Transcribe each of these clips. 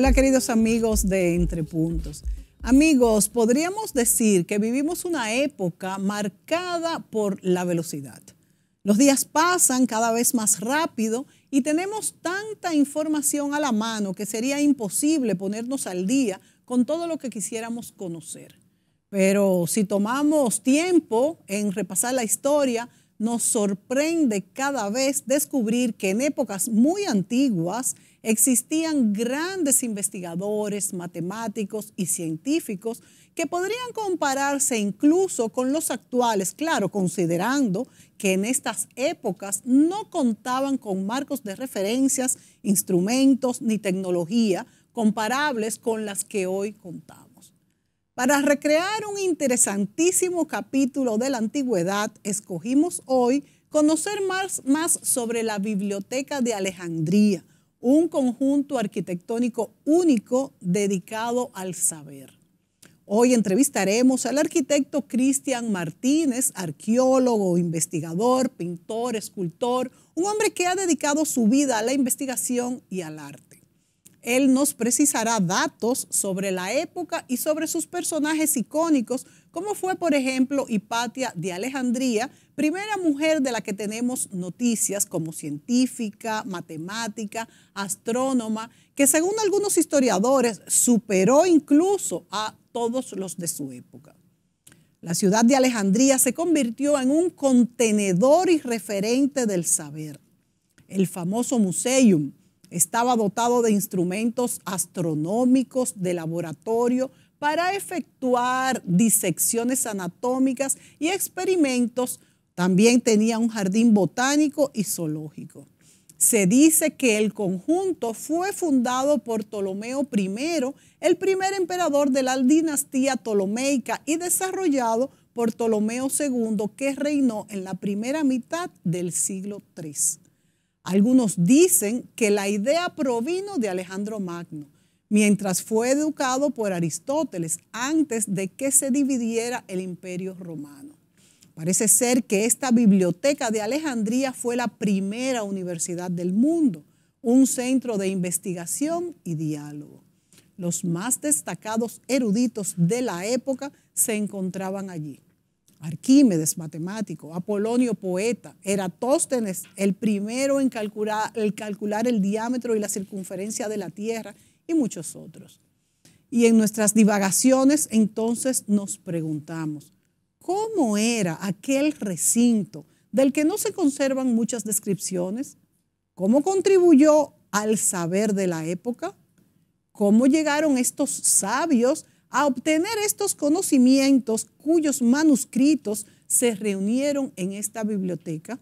Hola queridos amigos de Entre Puntos. Amigos, podríamos decir que vivimos una época marcada por la velocidad. Los días pasan cada vez más rápido y tenemos tanta información a la mano que sería imposible ponernos al día con todo lo que quisiéramos conocer. Pero si tomamos tiempo en repasar la historia, nos sorprende cada vez descubrir que en épocas muy antiguas, existían grandes investigadores, matemáticos y científicos que podrían compararse incluso con los actuales, claro, considerando que en estas épocas no contaban con marcos de referencias, instrumentos ni tecnología comparables con las que hoy contamos. Para recrear un interesantísimo capítulo de la antigüedad, escogimos hoy conocer más, más sobre la Biblioteca de Alejandría, un conjunto arquitectónico único dedicado al saber. Hoy entrevistaremos al arquitecto Cristian Martínez, arqueólogo, investigador, pintor, escultor, un hombre que ha dedicado su vida a la investigación y al arte él nos precisará datos sobre la época y sobre sus personajes icónicos, como fue, por ejemplo, Hipatia de Alejandría, primera mujer de la que tenemos noticias como científica, matemática, astrónoma, que según algunos historiadores superó incluso a todos los de su época. La ciudad de Alejandría se convirtió en un contenedor y referente del saber. El famoso Museum, estaba dotado de instrumentos astronómicos, de laboratorio, para efectuar disecciones anatómicas y experimentos. También tenía un jardín botánico y zoológico. Se dice que el conjunto fue fundado por Ptolomeo I, el primer emperador de la dinastía ptolomeica y desarrollado por Ptolomeo II, que reinó en la primera mitad del siglo III. Algunos dicen que la idea provino de Alejandro Magno, mientras fue educado por Aristóteles antes de que se dividiera el imperio romano. Parece ser que esta biblioteca de Alejandría fue la primera universidad del mundo, un centro de investigación y diálogo. Los más destacados eruditos de la época se encontraban allí. Arquímedes, matemático, Apolonio, poeta, Eratóstenes, el primero en calcular, el calcular el diámetro y la circunferencia de la Tierra, y muchos otros. Y en nuestras divagaciones entonces nos preguntamos, ¿cómo era aquel recinto del que no se conservan muchas descripciones? ¿Cómo contribuyó al saber de la época? ¿Cómo llegaron estos sabios a obtener estos conocimientos cuyos manuscritos se reunieron en esta biblioteca.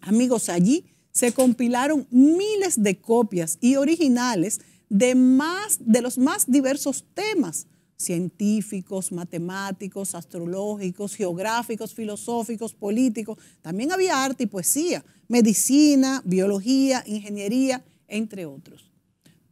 Amigos, allí se compilaron miles de copias y originales de, más, de los más diversos temas, científicos, matemáticos, astrológicos, geográficos, filosóficos, políticos. También había arte y poesía, medicina, biología, ingeniería, entre otros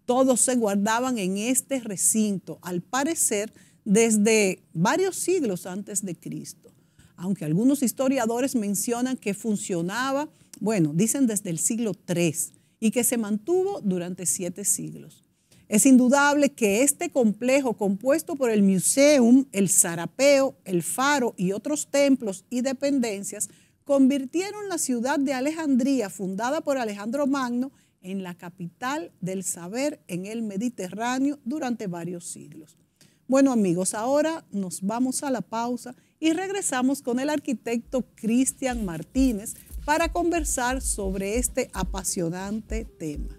todos se guardaban en este recinto, al parecer desde varios siglos antes de Cristo. Aunque algunos historiadores mencionan que funcionaba, bueno, dicen desde el siglo III y que se mantuvo durante siete siglos. Es indudable que este complejo, compuesto por el Museum, el sarapeo, el Faro y otros templos y dependencias, convirtieron la ciudad de Alejandría, fundada por Alejandro Magno, en la capital del saber en el Mediterráneo durante varios siglos. Bueno amigos, ahora nos vamos a la pausa y regresamos con el arquitecto Cristian Martínez para conversar sobre este apasionante tema.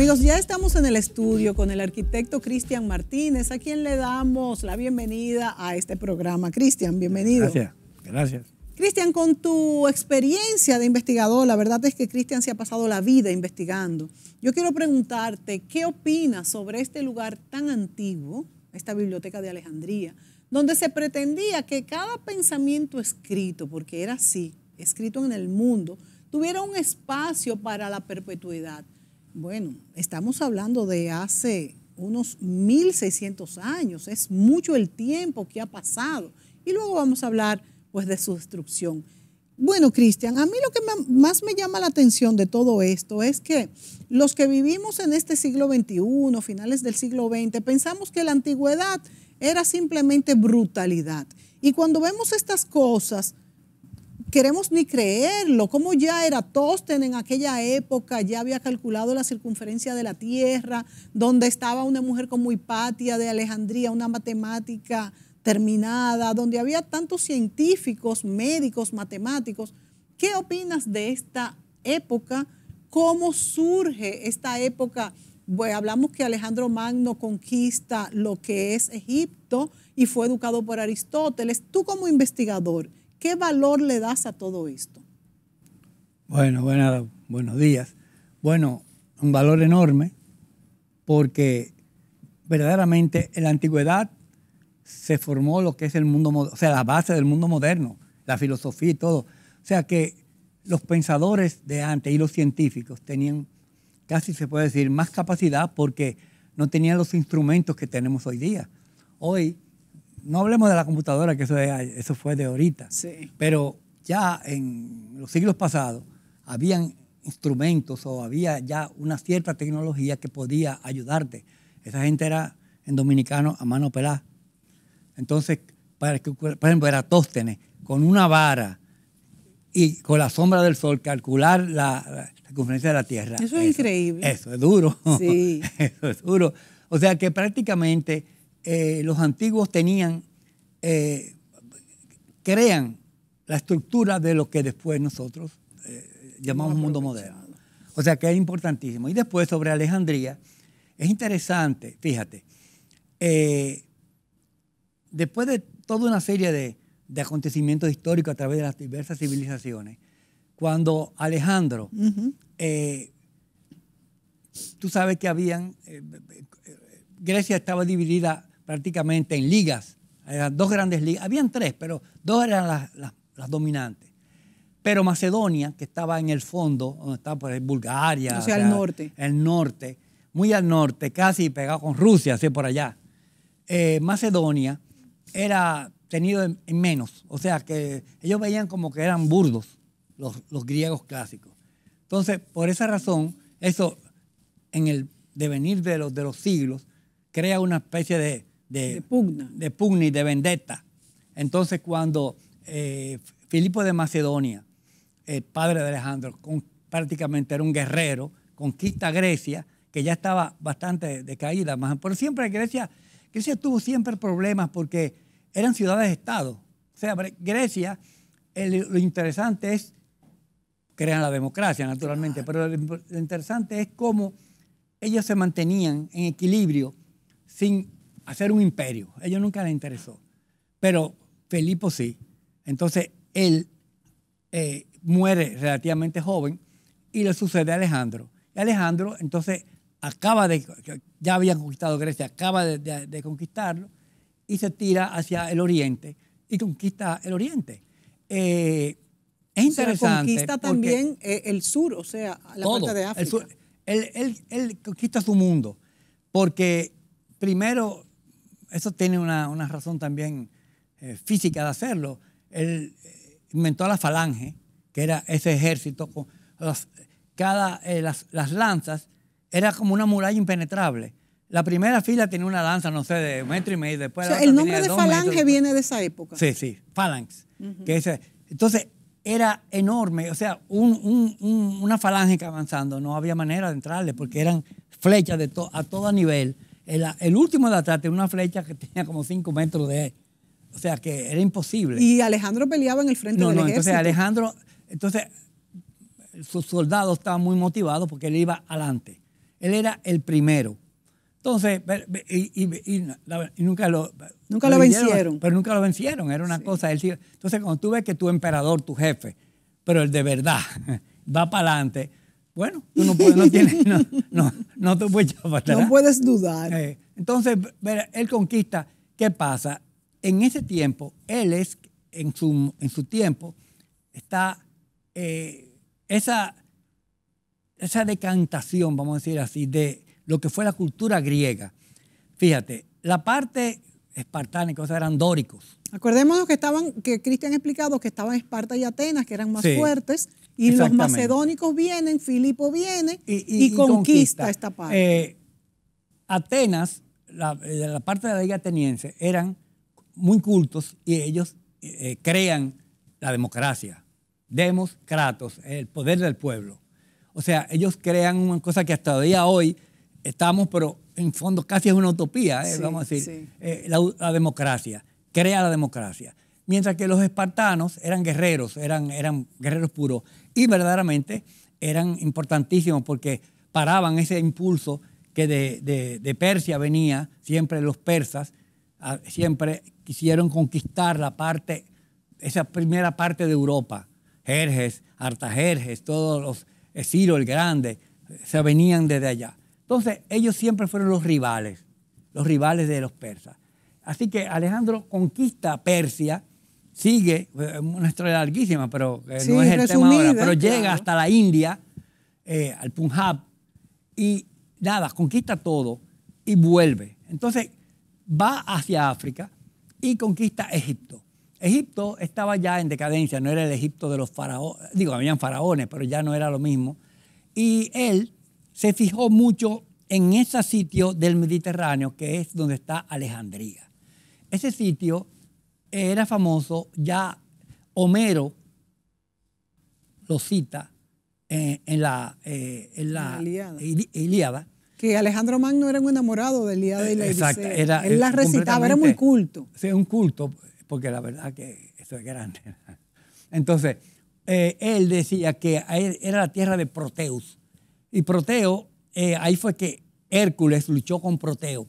Amigos, ya estamos en el estudio con el arquitecto Cristian Martínez, a quien le damos la bienvenida a este programa. Cristian, bienvenido. Gracias, gracias. Cristian, con tu experiencia de investigador, la verdad es que Cristian se ha pasado la vida investigando. Yo quiero preguntarte, ¿qué opinas sobre este lugar tan antiguo, esta biblioteca de Alejandría, donde se pretendía que cada pensamiento escrito, porque era así, escrito en el mundo, tuviera un espacio para la perpetuidad? Bueno, estamos hablando de hace unos 1600 años, es mucho el tiempo que ha pasado. Y luego vamos a hablar pues de su destrucción. Bueno, Cristian, a mí lo que más me llama la atención de todo esto es que los que vivimos en este siglo XXI, finales del siglo XX, pensamos que la antigüedad era simplemente brutalidad. Y cuando vemos estas cosas, queremos ni creerlo, como ya era Tosten en aquella época ya había calculado la circunferencia de la Tierra, donde estaba una mujer como Hipatia de Alejandría, una matemática terminada, donde había tantos científicos, médicos, matemáticos. ¿Qué opinas de esta época? ¿Cómo surge esta época? hablamos que Alejandro Magno conquista lo que es Egipto y fue educado por Aristóteles. Tú como investigador, ¿Qué valor le das a todo esto? Bueno, buenos días. Bueno, un valor enorme porque verdaderamente en la antigüedad se formó lo que es el mundo, o sea, la base del mundo moderno, la filosofía y todo. O sea que los pensadores de antes y los científicos tenían casi se puede decir más capacidad porque no tenían los instrumentos que tenemos hoy día. Hoy no hablemos de la computadora, que eso, eso fue de ahorita, pero ya en los siglos pasados habían instrumentos o había ya una cierta tecnología que podía ayudarte. Esa gente era en dominicano a mano pelada. Entonces, para que, por ejemplo, Tóstenes con una vara y con la sombra del sol, calcular la, circunferencia de la Tierra. Eso, eso es increíble. Eso es duro. Sí. eso es duro. O sea que prácticamente eh, los antiguos tenían, eh, crean la estructura de lo que después nosotros eh, llamamos mundo moderno. O sea que es importantísimo. Y después sobre Alejandría, es interesante, fíjate, después de toda una serie de, acontecimientos históricos a través de las diversas civilizaciones, cuando Alejandro, tú sabes que habían, Grecia estaba dividida prácticamente en ligas. Eran dos grandes ligas. Habían tres, pero dos eran las, dominantes. Pero Macedonia, que estaba en el fondo, donde estaba por pues, ahí Bulgaria. O sea, El norte, muy al norte, casi pegado con Rusia, así por allá. Eh, Macedonia era tenido en, menos. O sea, que ellos veían como que eran burdos los, griegos clásicos. Entonces, por esa razón, eso en el devenir de los siglos crea una especie de de, pugna. De pugna y de vendetta. Entonces cuando eh, Filipo de Macedonia, el padre de Alejandro, prácticamente era un guerrero, conquista Grecia, que ya estaba bastante decaída, más, pero siempre Grecia, Grecia tuvo siempre problemas porque eran ciudades-estado. de O sea, Grecia, lo interesante es, crean la democracia naturalmente, pero lo, lo interesante es cómo ellos se mantenían en equilibrio sin hacer un imperio. A ellos nunca les interesó. Pero Felipe sí. Entonces él eh, muere relativamente joven y le sucede a Alejandro. Y Alejandro entonces acaba de, ya había conquistado Grecia, acaba de, conquistarlo y se tira hacia el oriente y conquista el oriente. Eh, es interesante. conquista también eh, el sur, o sea, la parte de África. El él, conquista su mundo, porque primero eso tiene una, razón también eh, física de hacerlo. Él eh, inventó la falange, que era ese ejército con cada, eh, las, lanzas, era como una muralla impenetrable. La primera fila tenía una lanza, no sé, de metro y medio. Después el nombre de falange viene de esa época. Sí, sí, phalanx. que entonces, era enorme, o sea, una falange que avanzando, no había manera de entrarle porque eran flechas de a todo nivel el, último de atrás tenía una flecha que tenía como 5 metros de... O sea, que era imposible. Y Alejandro peleaba en el frente no, del no, no, Entonces Alejandro, entonces sus soldados estaban muy motivados porque él iba adelante. Él era el primero. Entonces, y, nunca lo... Nunca lo, vencieron. pero nunca lo vencieron, era una cosa. Él, entonces, cuando tú ves que tu emperador, tu jefe, pero el de verdad, va para adelante, bueno, no, puedes, no, no, puedes No puedes dudar. Eh, entonces, entonces, él conquista. ¿Qué pasa? En ese tiempo, él es, en su, en su tiempo, está eh, esa, esa decantación, vamos a decir así, de lo que fue la cultura griega. Fíjate, la parte espartana y cosas eran dóricos. Acordémonos que estaban, que Cristian ha explicado que estaban Esparta y Atenas, que eran más fuertes, y los macedónicos vienen, Filipo viene y, conquista, esta parte. Eh, Atenas, eh, la, parte de la ley ateniense, eran muy cultos y ellos eh, crean la democracia. Demos Kratos, el poder del pueblo. O sea, ellos crean una cosa que hasta día hoy estamos, pero en fondo casi es una utopía, vamos a decir, la, la, democracia, crea la democracia. Mientras que los espartanos eran guerreros, eran, eran guerreros puros. Y verdaderamente eran importantísimos porque paraban ese impulso que de, Persia venía, siempre los persas, siempre quisieron conquistar la parte, esa primera parte de Europa. Jerjes, Artajerjes, todos los eh, Ciro el Grande, se venían desde allá. Entonces, ellos siempre fueron los rivales, los rivales de los persas. Así que Alejandro conquista Persia sigue, eh, una historia larguísima, pero eh, no es el tema ahora, pero llega hasta la India, eh, al Punjab, y nada, conquista todo y vuelve. Entonces va hacia África y conquista Egipto. Egipto estaba ya en decadencia, no era el Egipto de los faraones, digo, habían faraones, pero ya no era lo mismo. Y él se fijó mucho en ese sitio del Mediterráneo, que es donde está Alejandría. Ese sitio era famoso, ya Homero lo cita eh, en, la, eh, Ilíada. Que Alejandro Magno era un enamorado de Ilíada y la eh, Exacto, Él la recitaba, era muy culto. Sí, un culto, porque la verdad que eso es grande. Entonces, él decía que era la tierra de Proteus. Y Proteo, ahí fue que Hércules luchó con Proteo.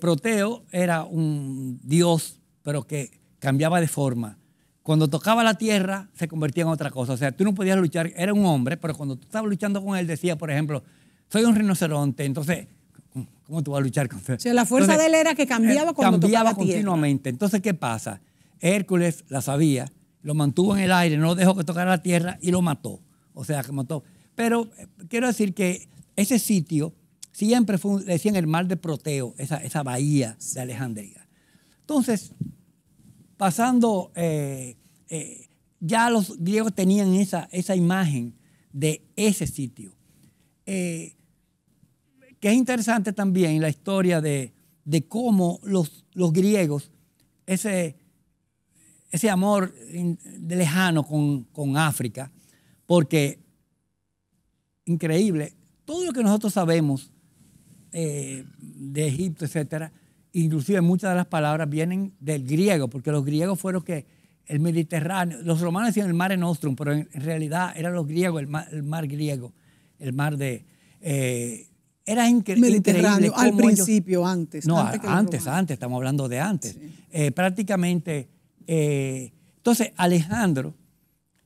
Proteo era un dios pero que cambiaba de forma. Cuando tocaba la tierra, se convertía en otra cosa. O sea, tú no podías luchar, era un hombre, pero cuando tú estabas luchando con él, decía, por ejemplo, soy un rinoceronte, entonces, ¿cómo tú vas a luchar con él? la fuerza de él era que cambiaba eh, cuando cambiaba tocaba continuamente. Entonces, ¿qué pasa? Hércules la sabía, lo mantuvo en el aire, no dejó que tocara la tierra y lo mató. O sea, que mató. Pero eh, quiero decir que ese sitio siempre fue, decían el mar de Proteo, esa, esa bahía de Alejandría. Entonces, pasando, eh, eh, ya los griegos tenían esa, esa imagen de ese sitio. Eh, que es interesante también la historia de, cómo los, los griegos, ese, ese amor lejano con, África, porque, increíble, todo lo que nosotros sabemos de Egipto, etcétera, inclusive muchas de las palabras vienen del griego, porque los griegos fueron que el Mediterráneo, los romanos decían el mare nostrum, pero en realidad eran los griegos, el mar, griego, el mar de... Eh, era El Mediterráneo, al principio, antes. No, antes, antes, estamos hablando de antes. Eh, prácticamente, eh, entonces Alejandro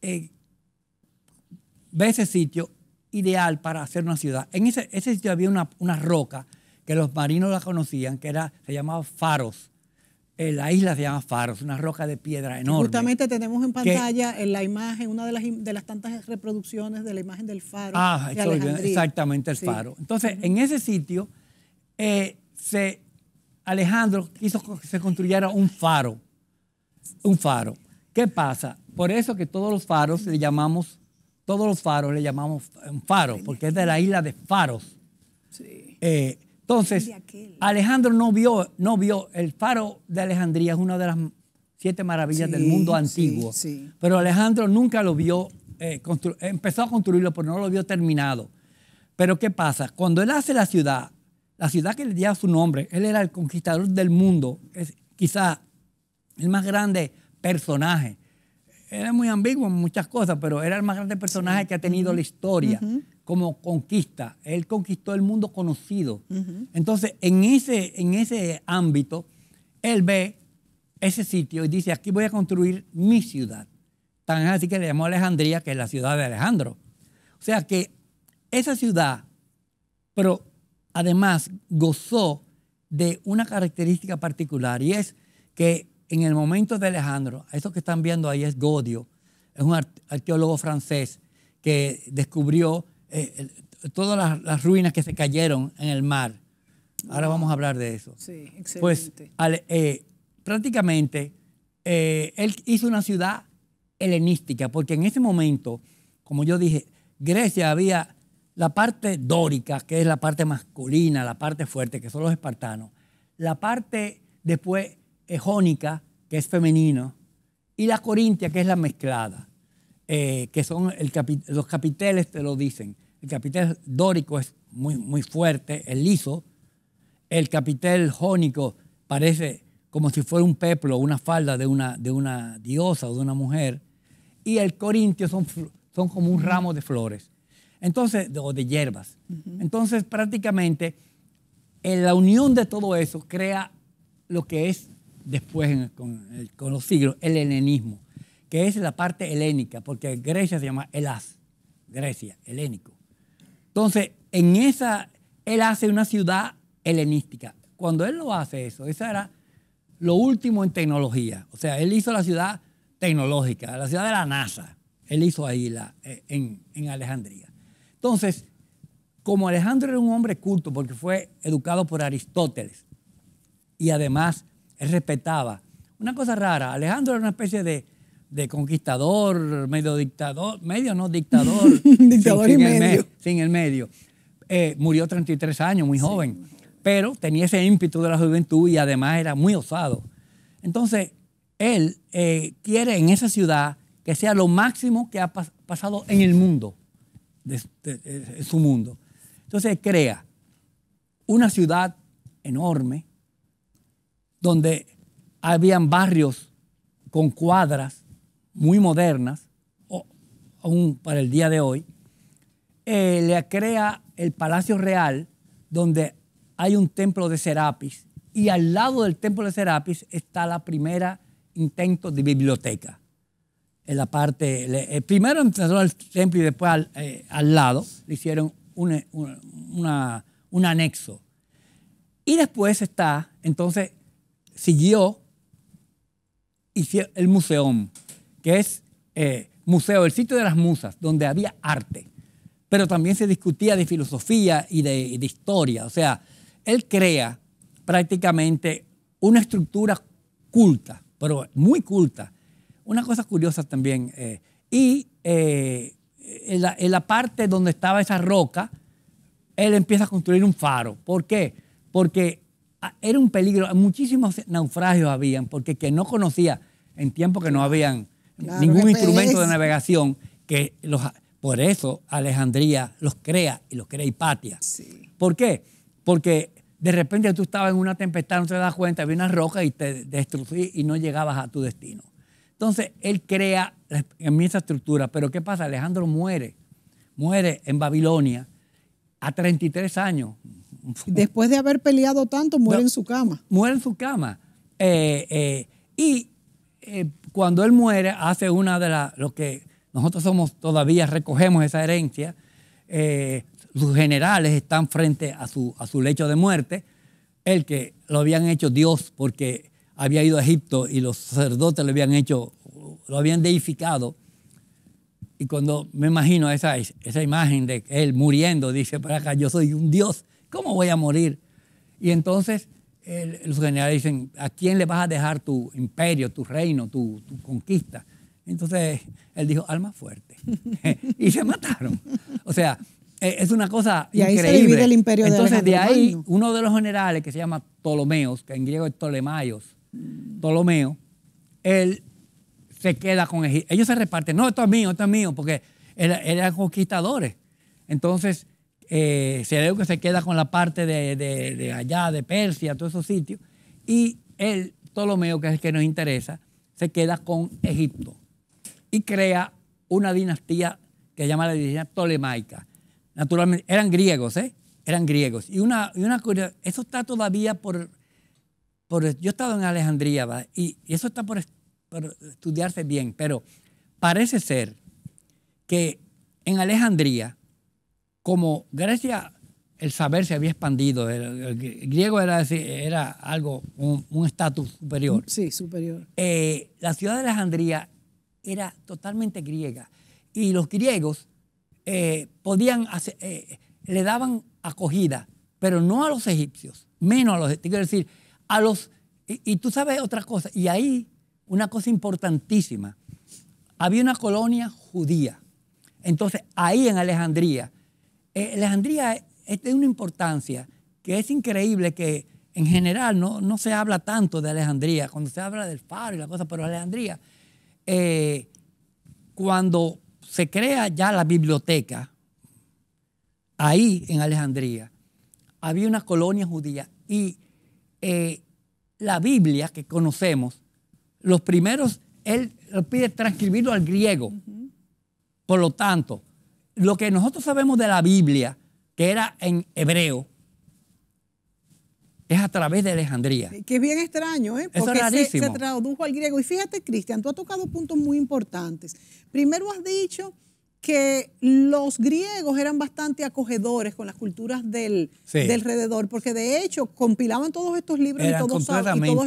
ve ese sitio ideal para hacer una ciudad. En ese, ese sitio había una roca que los marinos la conocían, que era, se llamaba Faros. Eh, la isla se llama Faros, una roca de piedra enorme. Justamente tenemos en pantalla en eh, la imagen, una de las, de las tantas reproducciones de la imagen del faro. Ah, exactamente el faro. Entonces, en ese sitio, eh, se, Alejandro hizo que se construyera un faro. Un faro. ¿Qué pasa? Por eso que todos los faros le llamamos, todos los faros le llamamos un faro, porque es de la isla de Faros. Sí. Entonces, Alejandro no vio, no vio, el faro de Alejandría es una de las siete maravillas del mundo antiguo, pero Alejandro nunca lo vio, eh, empezó a construirlo, pero no lo vio terminado. Pero ¿qué pasa? Cuando él hace la ciudad, la ciudad que le dio su nombre, él era el conquistador del mundo, quizás el más grande personaje. Era muy ambiguo en muchas cosas, pero era el más grande personaje que ha tenido la historia como conquista. Él conquistó el mundo conocido. Entonces, en ese, en ese ámbito, él ve ese sitio y dice, aquí voy a construir mi ciudad. Tan así que le llamó Alejandría, que es la ciudad de Alejandro. O sea que esa ciudad, pero además gozó de una característica particular y es que en el momento de Alejandro, eso que están viendo ahí es Godio, es un arqueólogo francés que descubrió eh, todas las, ruinas que se cayeron en el mar. Ahora vamos a hablar de eso. Sí, pues, excelente. Pues prácticamente eh, él hizo una ciudad helenística, porque en ese momento, como yo dije, Grecia había la parte dórica, que es la parte masculina, la parte fuerte, que son los espartanos, la parte después jónica que es femenino, y la corintia, que es la mezclada. Eh, que son el los capiteles te lo dicen. El capitel dórico es muy, muy fuerte, el liso. El capitel jónico parece como si fuera un peplo, una falda de una, de una diosa o de una mujer. Y el corintio son, son como un ramo de flores. Entonces, o de hierbas. Entonces, prácticamente, en la unión de todo eso crea lo que es después con, con los siglos, el helenismo que es la parte helénica, porque Grecia se llama Elas, Grecia, helénico. Entonces, en esa, él hace una ciudad helenística. Cuando él lo hace eso, eso era lo último en tecnología. O sea, él hizo la ciudad tecnológica, la ciudad de la NASA. Él hizo ahí eh, en, en Alejandría. Entonces, como Alejandro era un hombre culto, porque fue educado por Aristóteles, y además él respetaba. Una cosa rara, Alejandro era una especie de de conquistador, medio dictador, medio no dictador. dictador sin, el medio. Eh, murió 33 años, muy joven, pero tenía ese ímpetu de la juventud y además era muy osado. Entonces, él eh, quiere en esa ciudad que sea lo máximo que ha pasado en el mundo, de, de, su mundo. Entonces, crea una ciudad enorme donde habían barrios con cuadras muy modernas, o, aún para el día de hoy, eh, le crea el Palacio Real, donde hay un templo de Serapis, y al lado del templo de Serapis está la primera intento de biblioteca. En la parte, eh, primero entró al templo y después al, eh, lado le hicieron un anexo. Y después está, entonces, siguió el museo, que es eh, museo, el sitio de las musas, donde había arte, pero también se discutía de filosofía y de, historia. O sea, él crea prácticamente una estructura culta, pero muy culta. Una cosa curiosa también, eh, y eh, en, la, parte donde estaba esa roca, él empieza a construir un faro. ¿Por qué? Porque ah, era un peligro, muchísimos naufragios habían, porque que no conocía en tiempo que no habían ningún instrumento de navegación que los... Por eso Alejandría los crea y los crea Hipatia. ¿Por qué? Porque de repente tú estabas en una tempestad, no te das cuenta, había una roca y te destruí y no llegabas a tu destino. Entonces, él crea en esa estructura. Pero ¿qué pasa? Alejandro muere. Muere en Babilonia a 33 años. Después de haber peleado tanto, muere en su cama. Muere en su cama. Eh, eh, y eh, cuando él muere, hace una de las, lo que nosotros somos todavía, recogemos esa herencia, eh, sus generales están frente a su, a su lecho de muerte, el que lo habían hecho Dios porque había ido a Egipto y los sacerdotes lo habían hecho, lo habían deificado. Y cuando me imagino esa, esa imagen de él muriendo, dice, para acá, yo soy un Dios, ¿cómo voy a morir? Y entonces los generales dicen, ¿a quién le vas a dejar tu imperio, tu reino, tu, conquista? Entonces él dijo, alma fuerte. y se mataron. O sea, e, es una cosa y Ahí se divide el imperio Entonces de, ahí, uno de los generales que se llama Ptolomeos, que en griego es Ptolemaios, mm. Ptolomeo, él se queda con Egipto. Ellos se reparten, no, esto es mío, esto es mío, porque eran conquistadores. Entonces, eh, que se queda con la parte de, allá, de Persia, todos esos sitios, y el Ptolomeo, que es el que nos interesa, se queda con Egipto y crea una dinastía que se llama la dinastía ptolemaica. Naturalmente, eran griegos, ¿eh? Eran griegos. Y una, y una eso está todavía por, por Yo estado en Alejandría Y, eso está por estudiarse bien, pero parece ser que en Alejandría como Grecia el saber se había expandido, el, griego era, era algo, un estatus superior. Sí, superior. Eh, la ciudad de Alejandría era totalmente griega y los griegos eh, podían eh, le daban acogida, pero no a los egipcios, menos a los, quiero decir, a los, y, y tú sabes otra cosa, y ahí una cosa importantísima, había una colonia judía, entonces ahí en Alejandría, eh, Alejandría eh, es de una importancia que es increíble que en general no, no se habla tanto de Alejandría, cuando se habla del faro y la cosa, pero Alejandría, eh, cuando se crea ya la biblioteca, ahí en Alejandría, había una colonia judía y la Biblia que conocemos, los primeros, él pide transcribirlo al griego. Por lo tanto, lo que nosotros sabemos de la Biblia, que era en hebreo, es a través de Alejandría. Que es bien extraño, ¿eh? Porque se, se, tradujo al griego. Y fíjate, Cristian, tú has tocado puntos muy importantes. Primero has dicho que los griegos eran bastante acogedores con las culturas del, alrededor, porque de hecho compilaban todos estos libros y todos,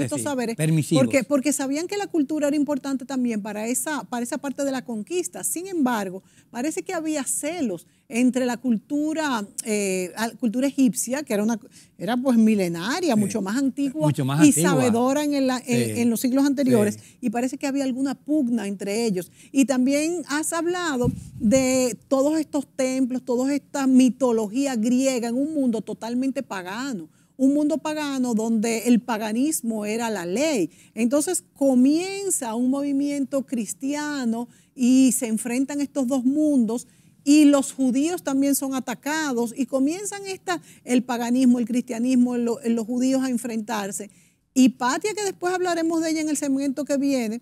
estos saberes, porque, porque sabían que la cultura era importante también para esa, para esa parte de la conquista. Sin embargo, parece que había celos entre la cultura, eh, cultura egipcia, que era una era pues milenaria, mucho más antigua y sabedora en, en, los siglos anteriores, y parece que había alguna pugna entre ellos. Y también has hablado de todos estos templos, toda esta mitología griega en un mundo totalmente pagano un mundo pagano donde el paganismo era la ley. Entonces comienza un movimiento cristiano y se enfrentan estos dos mundos y los judíos también son atacados y comienzan esta, el paganismo, el cristianismo, los judíos a enfrentarse. Y Patia, que después hablaremos de ella en el segmento que viene,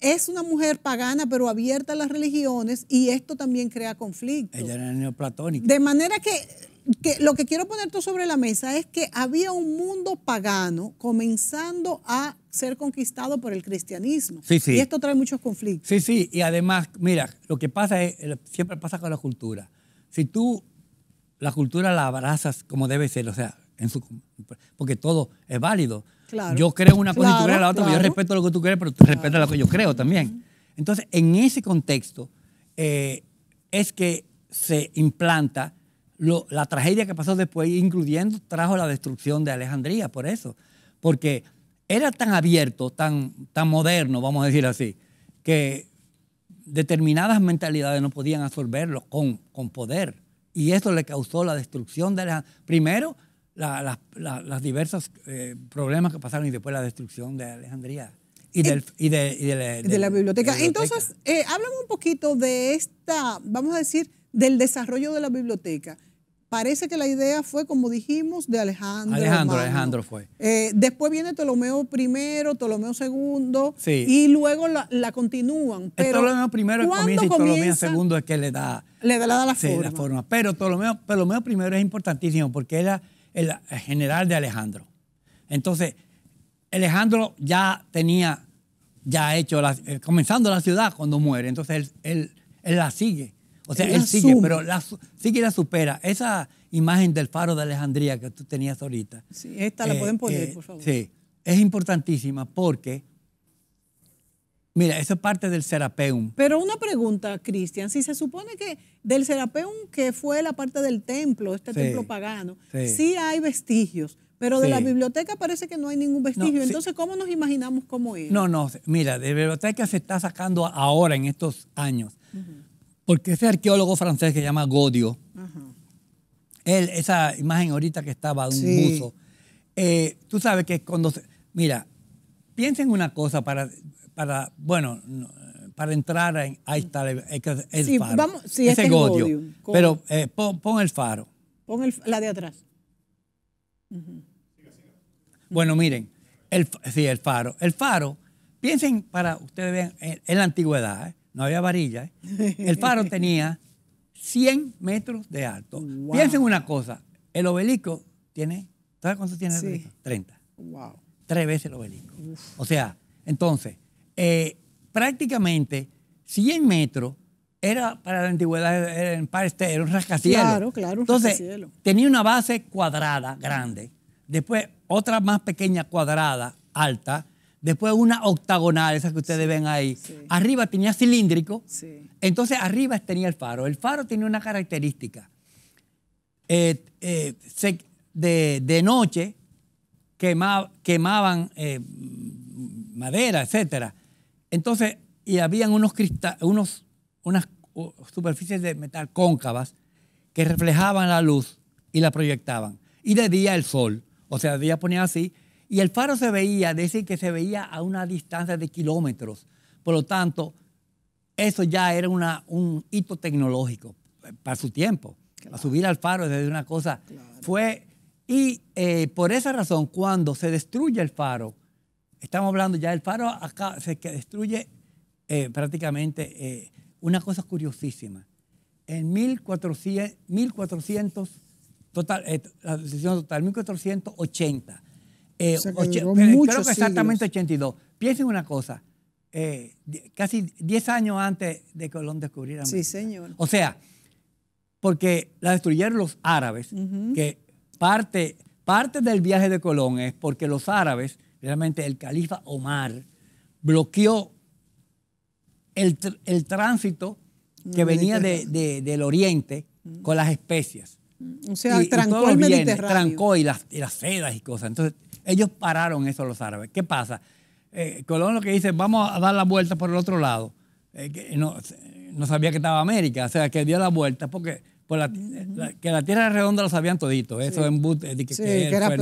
es una mujer pagana pero abierta a las religiones y esto también crea conflicto Ella era neoplatónica. De manera que lo que quiero poner tú sobre la mesa es que había un mundo pagano comenzando a ser conquistado por el cristianismo. Sí, sí. Y esto trae muchos conflictos. Sí, sí, y además, mira, lo que pasa es, eh, siempre pasa con la cultura. Si tú la cultura la abrazas como debe ser, o sea, en su, porque todo es válido. Yo creo una cosa y tú crees la otra, yo respeto lo que tú crees, pero tú respetas lo que yo creo también. Entonces, en ese contexto, eh, es que se implanta la tragedia que pasó después, incluyendo, trajo la destrucción de Alejandría, por eso. Porque era tan abierto, tan, tan moderno, vamos a decir así, que determinadas mentalidades no podían absorberlo con, poder. Y eso le causó la destrucción de Alejandría. Primero, la, las diversas eh, problemas que pasaron y después la destrucción de Alejandría. Y, de, la biblioteca. Entonces, eh, háblame un poquito de esta, vamos a decir, del desarrollo de la biblioteca. Parece que la idea fue, como dijimos, de Alejandro. Alejandro, Alejandro fue. Eh, después viene Ptolomeo I, Ptolomeo II, y luego la, continúan. Este pero Ptolomeo I comienza y Ptolomeo II es que le da, le la, forma. Pero Ptolomeo, I es importantísimo porque era el general de Alejandro. Entonces, Alejandro ya tenía, ya hecho, eh, comenzando la ciudad cuando muere. Entonces, él la sigue o sea, él sigue, pero la, sigue la supera. Esa imagen del faro de Alejandría que tú tenías ahorita. Sí, esta la eh, pueden poner, eh, por favor. Sí, es importantísima porque, mira, eso es parte del Serapeum. Pero una pregunta, Cristian, si se supone que del Serapeum, que fue la parte del templo, este templo pagano, sí. hay vestigios. Pero de la biblioteca parece que no hay ningún vestigio. Entonces, ¿cómo nos imaginamos cómo es? No, no, mira, de biblioteca se está sacando ahora en estos años. Porque ese arqueólogo francés que se llama Godio, esa imagen ahorita que estaba de un buzo, eh, tú sabes que cuando... mira, piensen una cosa para, para bueno, para entrar en... Ahí está el, faro. ese Godio. Pero eh, pon, el faro. Pon el, la de atrás. Bueno, miren, el, sí, el faro. El faro, piensen para ustedes vean, en, la antigüedad, ¿eh? no había varilla. ¿eh? El faro tenía 100 metros de alto. Piensen una cosa, el obelisco tiene, ¿sabes cuánto tiene el obelisco? 30. Wow. Tres veces el obelisco. O sea, entonces, eh, prácticamente 100 metros era para la antigüedad, era en este era un rascacielos. Claro, claro, Entonces, tenía una base cuadrada, grande. Después, otra más pequeña, cuadrada, alta después una octagonal, esa que ustedes ven ahí. Arriba tenía cilíndrico, entonces arriba tenía el faro. El faro tenía una característica. Eh, eh, de, noche quemaban eh, madera, etcétera Entonces, y habían unos cristal, unos, unas superficies de metal cóncavas que reflejaban la luz y la proyectaban. Y de día el sol, o sea, de día ponía así, y el faro se veía, decir que se veía a una distancia de kilómetros. Por lo tanto, eso ya era una, un hito tecnológico para su tiempo. La subir al faro desde una cosa. Fue, y eh, por esa razón, cuando se destruye el faro, estamos hablando ya del faro, acá se destruye eh, prácticamente eh, una cosa curiosísima. En 1400, 1400 total, la decisión total, 1480 eh, creo que exactamente 82. Piensen una cosa, eh, casi 10 años antes de que Colón descubriera Sí, señor. O sea, porque la destruyeron los árabes, que parte, parte del viaje de Colón es porque los árabes, realmente el califa Omar, bloqueó el, tránsito que venía del oriente con las especias. O sea, y, trancó el y las, y las sedas y cosas. Entonces, ellos pararon eso los árabes. ¿Qué pasa? Eh, Colón lo que dice, vamos a dar la vuelta por el otro lado. Eh, no, sabía que estaba América, o sea, que dio la vuelta porque pues, la, que la tierra redonda lo sabían todito. Eso en But, que, sí, que, era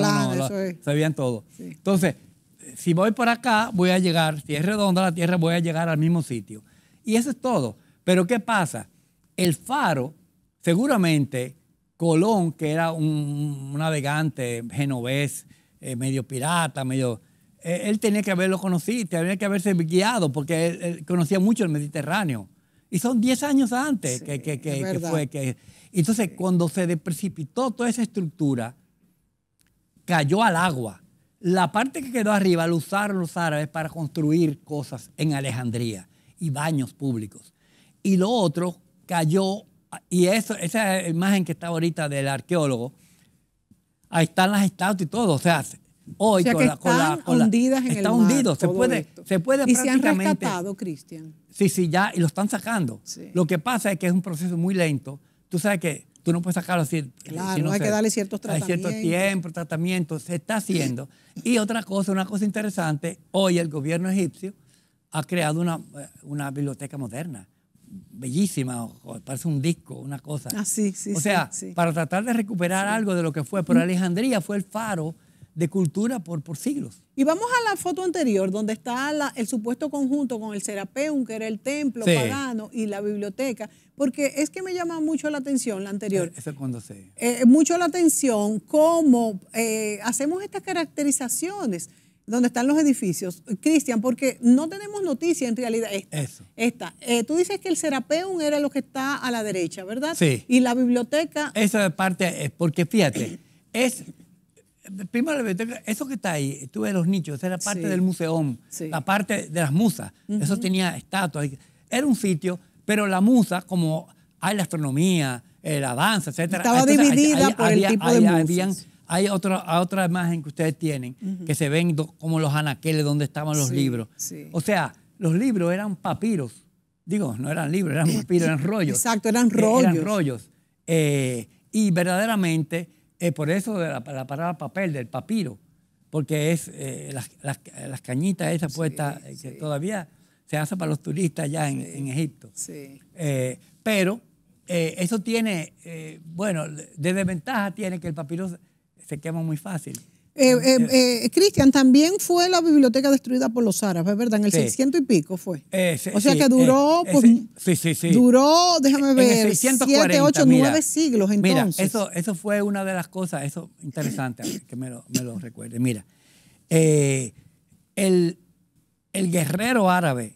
Sabían todo. Entonces, si voy por acá, voy a llegar, si es redonda la tierra, voy a llegar al mismo sitio. Y eso es todo. Pero ¿qué pasa? El faro, seguramente Colón, que era un, un navegante genovés, eh, medio pirata, medio... Eh, él tenía que haberlo conocido, tenía que haberse guiado, porque él, conocía mucho el Mediterráneo. Y son 10 años antes que, que, fue. entonces, cuando se precipitó toda esa estructura, cayó al agua. La parte que quedó arriba la usaron los árabes para construir cosas en Alejandría y baños públicos. Y lo otro cayó, y eso, esa imagen que está ahorita del arqueólogo, Ahí están las estatuas y todo. O sea, hoy con, hundidas en está el hundido. Se puede, se puede y se han rescatado, Cristian. Sí, sí, ya, y lo están sacando. Lo que pasa es que es un proceso muy lento. Tú sabes que tú no puedes sacarlo así. Eh, claro, no hay que darle ciertos tratamientos. Hay cierto tiempo, tratamiento, se está haciendo. y otra cosa, una cosa interesante, hoy el gobierno egipcio ha creado una eh, biblioteca moderna bellísima, parece un disco, una cosa. Ah, sí, sí, o sea, para tratar de recuperar algo de lo que fue, por Alejandría fue el faro de cultura por, por siglos. Y vamos a la foto anterior, donde está el supuesto conjunto con el Serapeum, que era el templo pagano, y la biblioteca, porque es que me llama mucho la atención la anterior. Eso cuando se... Eh, mucho la atención cómo eh, hacemos estas caracterizaciones ¿Dónde están los edificios, Cristian, porque no tenemos noticia en realidad. Eso. Esta. Eh, tú dices que el Serapeum era lo que está a la derecha, ¿verdad? Sí. Y la biblioteca. Esa parte porque fíjate, es. Primero la biblioteca, eso que está ahí, tú ves los nichos, esa era parte del museón, la parte de las musas. Eso tenía estatuas. Era un sitio, pero la musa, como hay la astronomía, el avance, etcétera. Estaba dividida por el tipo de musas. Hay otra, otra imagen que ustedes tienen, que se ven como los anaqueles donde estaban los libros. O sea, los libros eran papiros. Digo, no eran libros, eran papiros, eran rollos. Exacto, eran rollos. Eh, eran rollos. Eh, y verdaderamente, eh, por eso de la, palabra papel, del papiro, porque es las, cañitas esas puestas que todavía se hace para los turistas allá en, en Egipto. Sí. pero eso tiene, bueno, de desventaja tiene que el papiro se quema muy fácil. Eh, eh, eh, Cristian, también fue la biblioteca destruida por los árabes, ¿verdad? En el 600 y pico fue. o sea que duró, pues, sí, sí. duró, déjame ver, 7, 8, 9 siglos entonces. Mira, eso, eso fue una de las cosas, eso interesante, que me lo, me lo recuerde. Mira, el, el, guerrero árabe,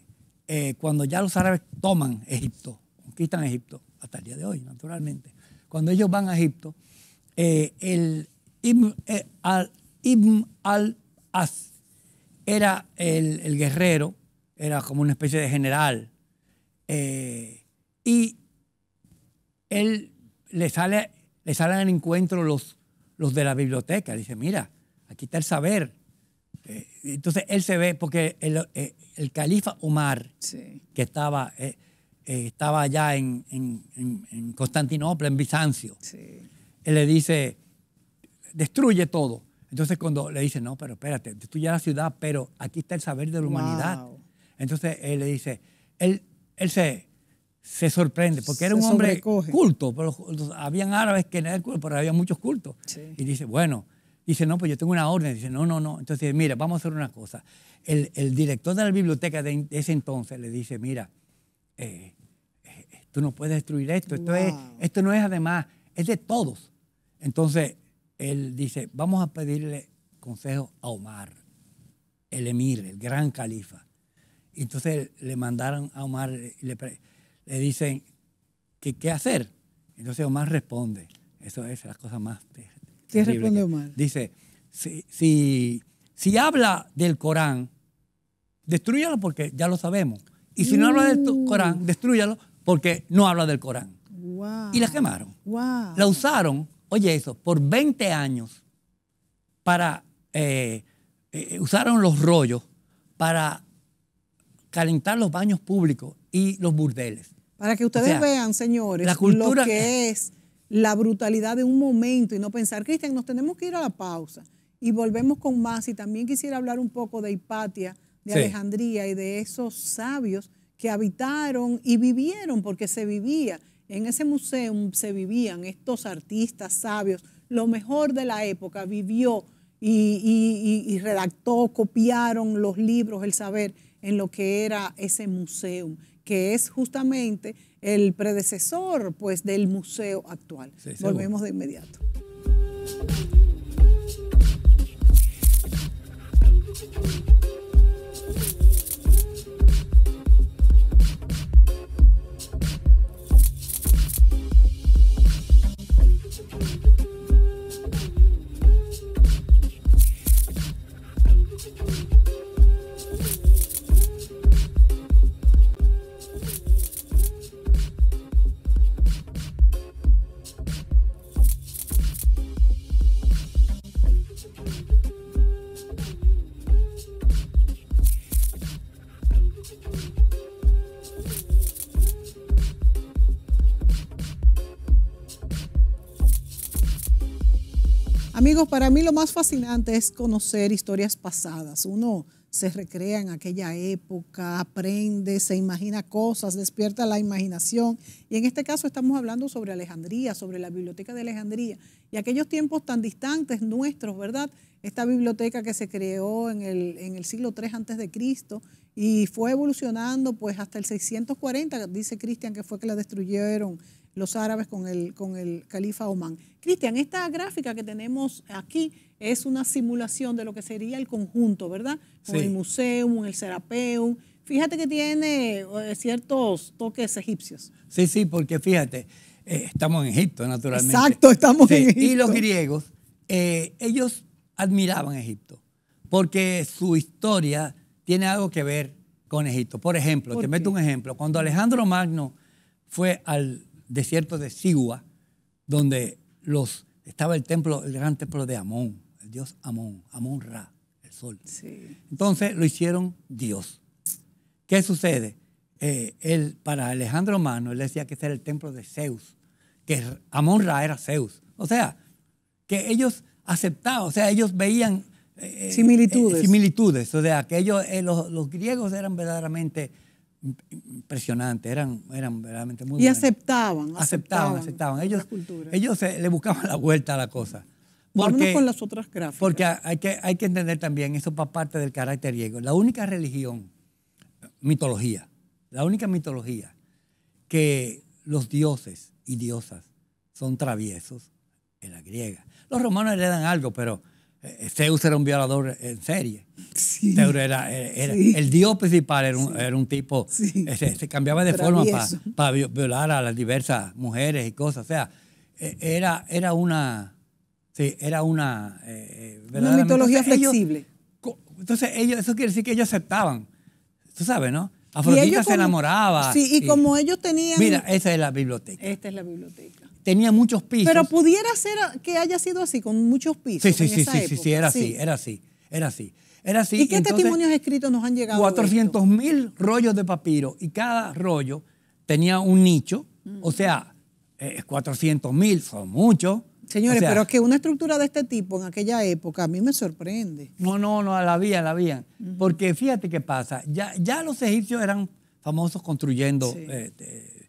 cuando ya los árabes toman Egipto, conquistan Egipto, hasta el día de hoy, naturalmente, cuando ellos van a Egipto, el, Ibn eh, al, az as era el, guerrero, era como una especie de general. Eh, y él le sale, le salen al encuentro los, los de la biblioteca. Dice, mira, aquí está el saber. Eh, entonces él se ve, porque el, califa Omar, que estaba, estaba allá en, Constantinopla, en Bizancio, él le dice, destruye todo. Entonces cuando le dice no, pero espérate, destruye la ciudad, pero aquí está el saber de la humanidad. Entonces él le dice, él, él se, se sorprende, porque era un hombre culto, pero habían árabes que no eran culto, pero había muchos cultos. Y dice, bueno, dice, no, pues yo tengo una orden. Dice, no, no, no. Entonces, mira, vamos a hacer una cosa. El, el director de la biblioteca de ese entonces le dice, mira, eh, eh, tú no puedes destruir esto. Esto, es, esto no es además, es de todos. Entonces, él dice, vamos a pedirle consejo a Omar, el emir, el gran califa. Y entonces le mandaron a Omar y le, dicen, ¿qué, hacer? Entonces Omar responde, eso es la cosa más... ¿Qué responde Omar? Dice, si, si, habla del Corán, destruyalo porque ya lo sabemos. Y si no habla del Corán, mm. destruyalo porque no habla del Corán. Y la quemaron. La usaron Oye eso, por 20 años para, eh, eh, usaron los rollos para calentar los baños públicos y los burdeles. Para que ustedes vean, señores, lo que es la brutalidad de un momento y no pensar, Cristian, nos tenemos que ir a la pausa y volvemos con más. Y también quisiera hablar un poco de Hipatia, de Alejandría y de esos sabios que habitaron y vivieron porque se vivía en ese museo se vivían estos artistas sabios, lo mejor de la época, vivió y, redactó, copiaron los libros, el saber en lo que era ese museo, que es justamente el predecesor pues, del museo actual. Volvemos de inmediato. Amigos, para mí lo más fascinante es conocer historias pasadas. Uno se recrea en aquella época, aprende, se imagina cosas, despierta la imaginación. Y en este caso estamos hablando sobre Alejandría, sobre la biblioteca de Alejandría y aquellos tiempos tan distantes nuestros, ¿verdad? Esta biblioteca que se creó en el, siglo III antes de Cristo y fue evolucionando pues hasta el 640, dice Cristian que fue que la destruyeron los árabes con el, con el califa Oman. Cristian, esta gráfica que tenemos aquí es una simulación de lo que sería el conjunto, ¿verdad? Con el el museum, el serapeum. Fíjate que tiene eh, ciertos toques egipcios. Sí, sí, porque fíjate, eh, estamos en Egipto, naturalmente. Exacto, estamos en Egipto. Y los griegos, eh, ellos admiraban Egipto, porque su historia tiene algo que ver con Egipto. Por ejemplo, te meto un ejemplo. Cuando Alejandro Magno fue al desierto de Sigua, donde los, estaba el templo, el gran templo de Amón, el dios Amón, Amón Ra, el sol. Entonces lo hicieron Dios. ¿Qué sucede? Eh, para Alejandro Mano, él decía que ese era el templo de Zeus, que Amón Ra era Zeus. O sea, que ellos aceptaban, o sea, ellos veían eh, eh, similitudes. similitudes. O sea, que los, los griegos eran verdaderamente impresionante, eran, eran muy y aceptaban, aceptaban, aceptaban. Ellos, ellos le buscaban la vuelta a la cosa. Porque, con las otras gráficas. Porque hay que, hay que entender también, eso para parte del carácter griego. La única religión, mitología, la única mitología que los dioses y diosas son traviesos en la griega. Los romanos le dan algo, pero eh, Zeus era un violador en serie. Zeus era, El dios principal era un, un tipo, este, se, cambiaba de forma para violar a las diversas mujeres y cosas. O sea, e, era, era una... Sí, era una... Eh, eh una mitología flexible. entonces, ellos, eso quiere decir que ellos aceptaban. Tú sabes, ¿no? Afrodita se enamoraba. Sí, y, y, como ellos tenían... Mira, esa es la biblioteca. Esta es la biblioteca tenía muchos pisos. Pero pudiera ser que haya sido así, con muchos pisos. Sí, sí, sí, sí, sí, sí, era así, era así, era así. Era así. ¿Y qué testimonios escritos nos han llegado? 400 mil rollos de papiro y cada rollo tenía un nicho, o mm. sea, 400.000 eh, 400 mil son muchos. Señores, pero es que una estructura de este tipo en aquella época a mí me sorprende. No, no, no, la había, la había. Porque fíjate qué pasa, ya, ya los egipcios eran famosos construyendo este,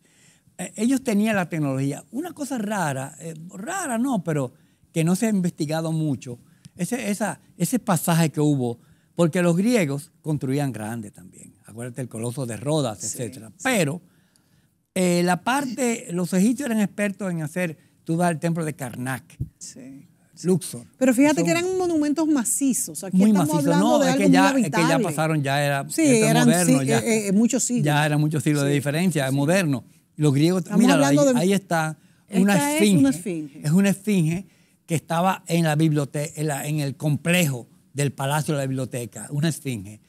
eh, ellos tenían la tecnología. Una cosa rara, eh, rara no, pero que no se ha investigado mucho, ese, esa, ese pasaje que hubo, porque los griegos construían grande también. Acuérdate el coloso de Rodas, etcétera etc. Pero eh, la parte, los egipcios eran expertos en hacer, tú vas al templo de Karnak. Luxor. Pero fíjate que eran monumentos macizos. Aquí muy macizos. no, de es, que ya, pasaron, ya era, sí, eran, moderno. Sí, ya, eh, muchos siglos. Ya era muchos siglos de diferencia, moderno. Los griegos, mira, ahí, está una esfinge, es una esfinge. que estaba en la biblioteca, en, el complejo del Palacio de la Biblioteca, una esfinge.